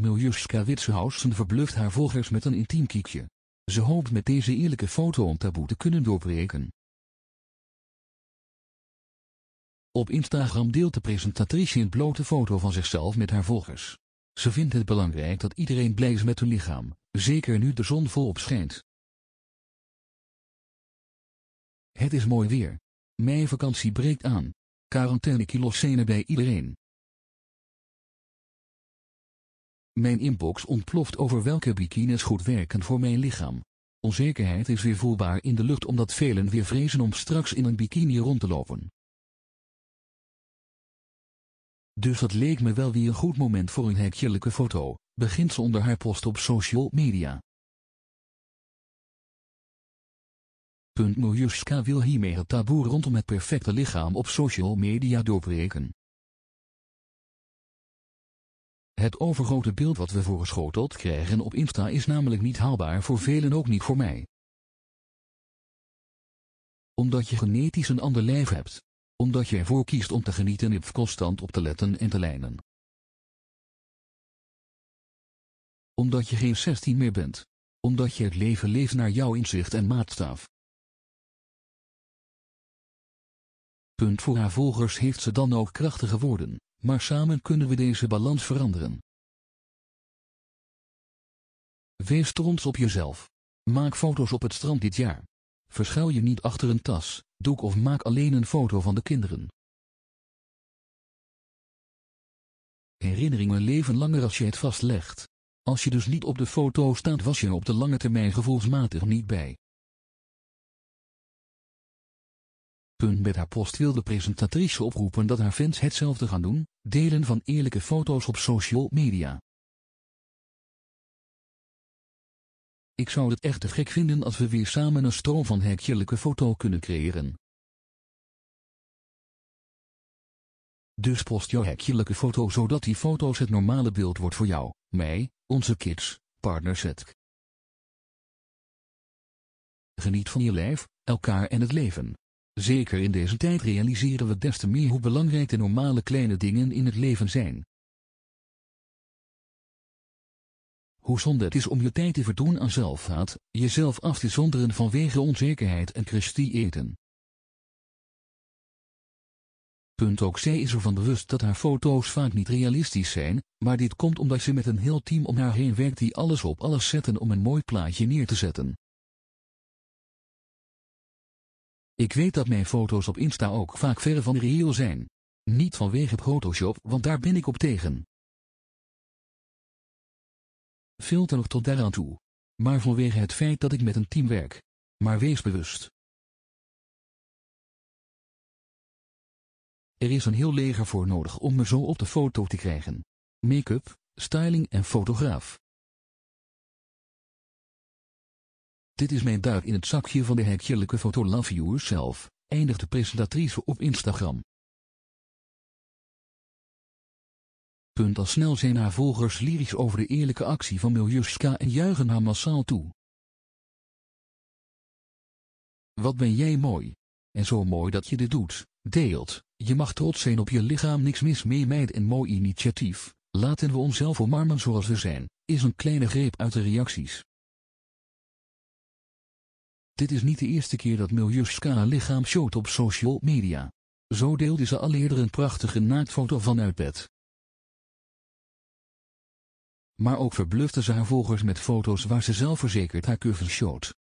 Miljuska Witsenhausen verbluft haar volgers met een intiem kiekje. Ze hoopt met deze eerlijke foto om taboe te kunnen doorbreken. Op Instagram deelt de presentatrice een blote foto van zichzelf met haar volgers. Ze vindt het belangrijk dat iedereen blij is met hun lichaam, zeker nu de zon volop schijnt. Het is mooi weer. Mijn vakantie breekt aan. Quarantaine kilocene bij iedereen. Mijn inbox ontploft over welke bikinis goed werken voor mijn lichaam. Onzekerheid is weer voelbaar in de lucht omdat velen weer vrezen om straks in een bikini rond te lopen. Dus dat leek me wel weer een goed moment voor een hekjelijke foto, begint ze onder haar post op social media. Punt wil hiermee het taboe rondom het perfecte lichaam op social media doorbreken. Het overgrote beeld wat we voorgeschoteld krijgen op Insta is namelijk niet haalbaar voor velen ook niet voor mij. Omdat je genetisch een ander lijf hebt. Omdat je ervoor kiest om te genieten en constant op te letten en te lijnen. Omdat je geen 16 meer bent. Omdat je het leven leeft naar jouw inzicht en maatstaf. Punt voor haar volgers heeft ze dan ook krachtige woorden. Maar samen kunnen we deze balans veranderen. Wees trots op jezelf. Maak foto's op het strand dit jaar. Verschuil je niet achter een tas, doek of maak alleen een foto van de kinderen. Herinneringen leven langer als je het vastlegt. Als je dus niet op de foto staat was je op de lange termijn gevoelsmatig niet bij. met haar post wil de presentatrice oproepen dat haar fans hetzelfde gaan doen, delen van eerlijke foto's op social media. Ik zou het echt te gek vinden als we weer samen een stroom van hekjelijke foto kunnen creëren. Dus post jouw hekjelijke foto zodat die foto's het normale beeld wordt voor jou, mij, onze kids, partners het. Geniet van je lijf, elkaar en het leven. Zeker in deze tijd realiseren we des te meer hoe belangrijk de normale kleine dingen in het leven zijn. Hoe zonde het is om je tijd te verdoen aan zelfhaat, jezelf af te zonderen vanwege onzekerheid en Christie eten. Punt ook zij is ervan bewust dat haar foto's vaak niet realistisch zijn, maar dit komt omdat ze met een heel team om haar heen werkt die alles op alles zetten om een mooi plaatje neer te zetten. Ik weet dat mijn foto's op Insta ook vaak verre van reëel zijn. Niet vanwege Photoshop, want daar ben ik op tegen. Filter nog tot daaraan toe. Maar vanwege het feit dat ik met een team werk. Maar wees bewust. Er is een heel leger voor nodig om me zo op de foto te krijgen. Make-up, styling en fotograaf. Dit is mijn duit in het zakje van de hekjerlijke foto Love Yourself, eindigt de presentatrice op Instagram. Punt al snel zijn haar volgers lyrisch over de eerlijke actie van Miljuska en juichen haar massaal toe. Wat ben jij mooi. En zo mooi dat je dit doet, deelt, je mag trots zijn op je lichaam niks mis mee meid en mooi initiatief, laten we onszelf omarmen zoals we zijn, is een kleine greep uit de reacties. Dit is niet de eerste keer dat Miljuska haar lichaam showt op social media. Zo deelde ze al eerder een prachtige naaktfoto vanuit bed. Maar ook verblufte ze haar volgers met foto's waar ze zelfverzekerd haar curve showt.